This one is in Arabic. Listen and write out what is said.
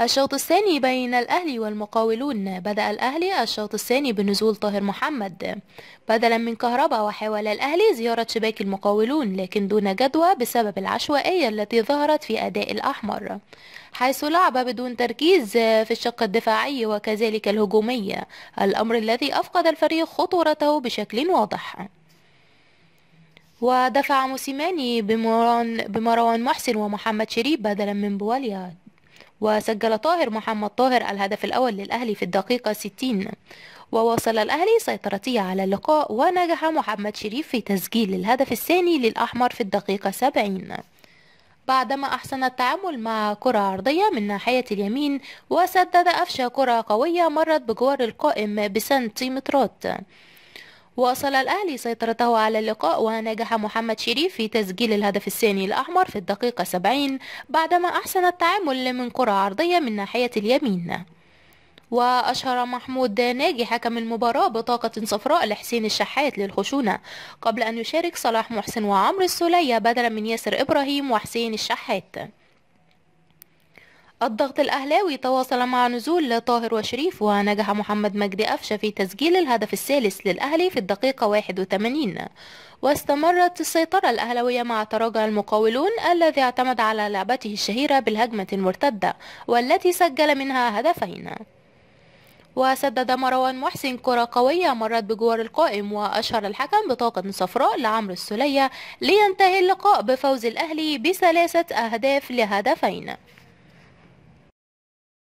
الشوط الثاني بين الأهلي والمقاولون بدأ الأهلي الشوط الثاني بنزول طاهر محمد بدلا من كهرباء وحاول الأهلي زيارة شباك المقاولون لكن دون جدوى بسبب العشوائية التي ظهرت في أداء الأحمر حيث لعب بدون تركيز في الشق الدفاعي وكذلك الهجومية الأمر الذي أفقد الفريق خطورته بشكل واضح ودفع موسيماني بمروان, بمروان محسن ومحمد شريف بدلا من بواليات وسجل طاهر محمد طاهر الهدف الأول للأهلي في الدقيقة 60 وواصل الأهلي سيطرته على اللقاء ونجح محمد شريف في تسجيل الهدف الثاني للأحمر في الدقيقة 70 بعدما أحسن التعامل مع كرة عرضية من ناحية اليمين وسدد أفشى كرة قوية مرت بجوار القائم بسنتيمترات واصل الأهلي سيطرته على اللقاء ونجح محمد شريف في تسجيل الهدف الثاني الأحمر في الدقيقة 70 بعدما أحسن التعامل من كرة عرضية من ناحية اليمين وأشهر محمود ناجي حكم المباراة بطاقة صفراء لحسين الشحات للخشونة قبل أن يشارك صلاح محسن وعمرو السولية بدلا من ياسر إبراهيم وحسين الشحات الضغط الأهلاوي تواصل مع نزول طاهر وشريف ونجح محمد مجدي قفشة في تسجيل الهدف الثالث للأهلي في الدقيقة 81 واستمرت السيطرة الأهلوية مع تراجع المقاولون الذي اعتمد على لعبته الشهيرة بالهجمة المرتدة والتي سجل منها هدفين وسدد مروان محسن كرة قوية مرت بجوار القائم وأشهر الحكم بطاقة صفراء لعمرو السلية لينتهي اللقاء بفوز الأهلي بثلاثة أهداف لهدفين